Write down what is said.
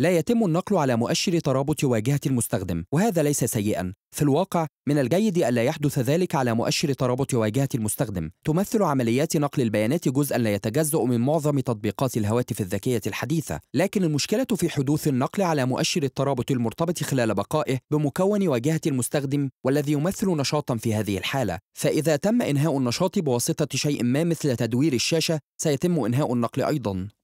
لا يتم النقل على مؤشر ترابط واجهة المستخدم وهذا ليس سيئا في الواقع من الجيد ألا يحدث ذلك على مؤشر ترابط واجهة المستخدم تمثل عمليات نقل البيانات جزءا لا يتجزأ من معظم تطبيقات الهواتف الذكية الحديثة لكن المشكلة في حدوث النقل على مؤشر الترابط المرتبط خلال بقائه بمكون واجهة المستخدم والذي يمثل نشاطا في هذه الحالة فإذا تم إنهاء النشاط بواسطة شيء ما مثل تدوير الشاشة سيتم إنهاء النقل أيضا